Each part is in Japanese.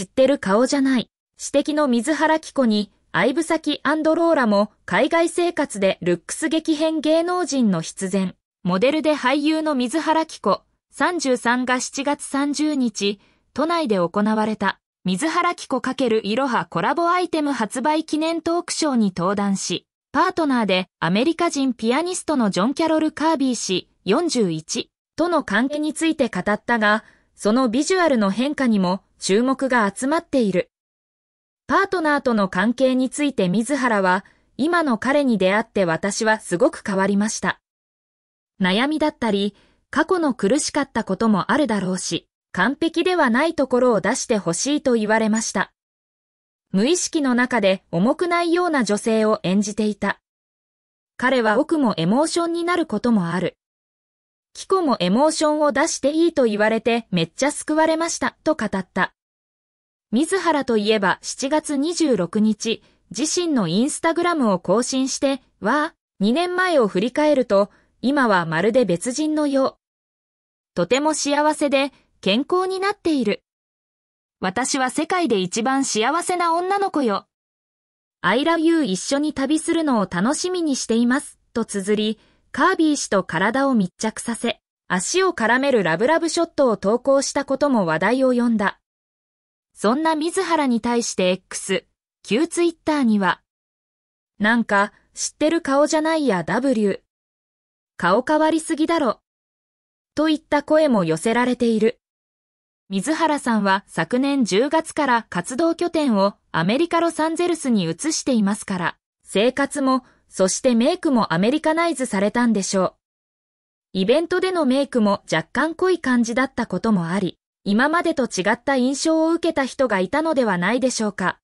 知ってる顔じゃない。指摘の水原希子に、相武ドローラも海外生活でルックス激変芸能人の必然。モデルで俳優の水原希子、33が7月30日、都内で行われた、水原希子×いろはコラボアイテム発売記念トークショーに登壇し、パートナーでアメリカ人ピアニストのジョン・キャロル・カービー氏41との関係について語ったが、そのビジュアルの変化にも注目が集まっている。パートナーとの関係について水原は、今の彼に出会って私はすごく変わりました。悩みだったり、過去の苦しかったこともあるだろうし、完璧ではないところを出してほしいと言われました。無意識の中で重くないような女性を演じていた。彼は奥もエモーションになることもある。キコもエモーションを出していいと言われてめっちゃ救われましたと語った。水原といえば7月26日、自身のインスタグラムを更新して、わあ、2年前を振り返ると、今はまるで別人のよう。とても幸せで、健康になっている。私は世界で一番幸せな女の子よ。I love you 一緒に旅するのを楽しみにしています、と綴り、カービー氏と体を密着させ、足を絡めるラブラブショットを投稿したことも話題を呼んだ。そんな水原に対して X、旧ツイッターには、なんか知ってる顔じゃないや W。顔変わりすぎだろ。といった声も寄せられている。水原さんは昨年10月から活動拠点をアメリカ・ロサンゼルスに移していますから、生活もそしてメイクもアメリカナイズされたんでしょう。イベントでのメイクも若干濃い感じだったこともあり、今までと違った印象を受けた人がいたのではないでしょうか。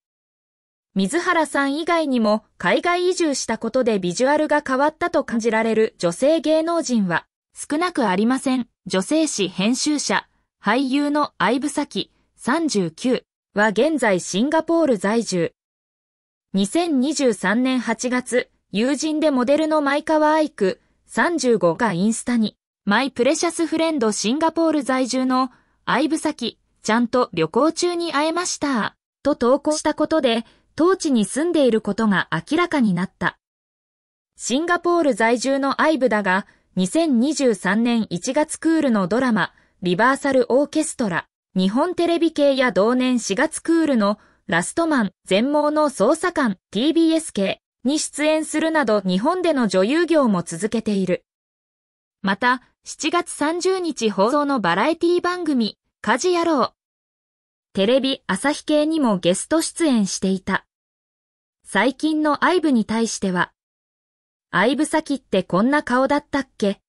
水原さん以外にも海外移住したことでビジュアルが変わったと感じられる女性芸能人は少なくありません。女性誌編集者、俳優の相武咲39は現在シンガポール在住。2023年8月、友人でモデルの前川愛久35がインスタに、マイプレシャスフレンドシンガポール在住の相武咲、ちゃんと旅行中に会えました、と投稿したことで、当地に住んでいることが明らかになった。シンガポール在住のアイブだが、2023年1月クールのドラマ、リバーサルオーケストラ、日本テレビ系や同年4月クールのラストマン、全盲の捜査官、TBS 系、に出演するなど日本での女優業も続けている。また、7月30日放送のバラエティ番組、家事野郎。テレビ朝日系にもゲスト出演していた。最近のアイブに対しては、アイブ先ってこんな顔だったっけ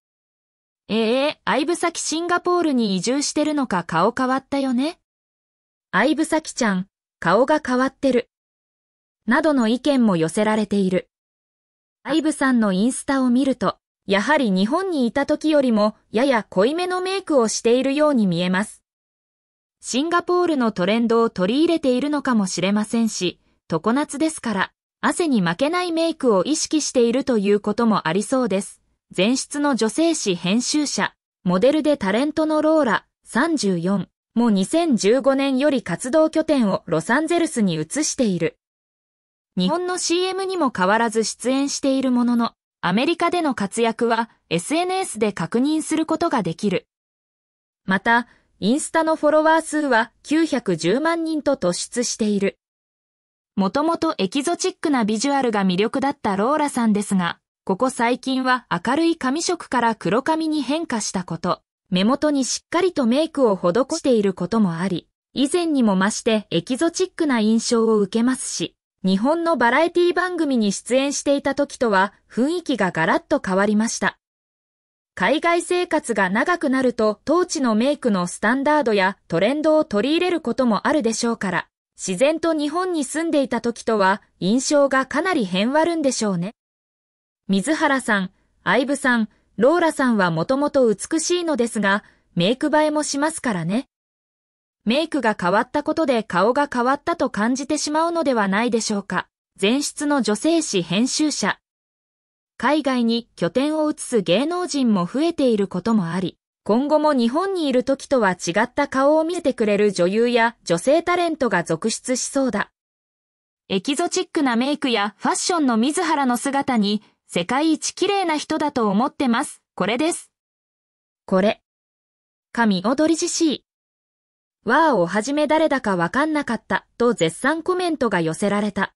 ええー、アイブ先シンガポールに移住してるのか顔変わったよね。アイブ先ちゃん、顔が変わってる。などの意見も寄せられている。アイブさんのインスタを見ると、やはり日本にいた時よりもやや濃いめのメイクをしているように見えます。シンガポールのトレンドを取り入れているのかもしれませんし、常夏ですから、汗に負けないメイクを意識しているということもありそうです。前室の女性誌編集者、モデルでタレントのローラ、34も2015年より活動拠点をロサンゼルスに移している。日本の CM にも変わらず出演しているものの、アメリカでの活躍は SNS で確認することができる。また、インスタのフォロワー数は910万人と突出している。もともとエキゾチックなビジュアルが魅力だったローラさんですが、ここ最近は明るい髪色から黒髪に変化したこと、目元にしっかりとメイクを施していることもあり、以前にも増してエキゾチックな印象を受けますし、日本のバラエティ番組に出演していた時とは雰囲気がガラッと変わりました。海外生活が長くなると当地のメイクのスタンダードやトレンドを取り入れることもあるでしょうから、自然と日本に住んでいた時とは印象がかなり変わるんでしょうね。水原さん、イブさん、ローラさんはもともと美しいのですが、メイク映えもしますからね。メイクが変わったことで顔が変わったと感じてしまうのではないでしょうか。前室の女性誌編集者。海外に拠点を移す芸能人も増えていることもあり、今後も日本にいる時とは違った顔を見せてくれる女優や女性タレントが続出しそうだ。エキゾチックなメイクやファッションの水原の姿に世界一綺麗な人だと思ってます。これです。これ。神踊りじしい。わーをはじめ誰だかわかんなかったと絶賛コメントが寄せられた。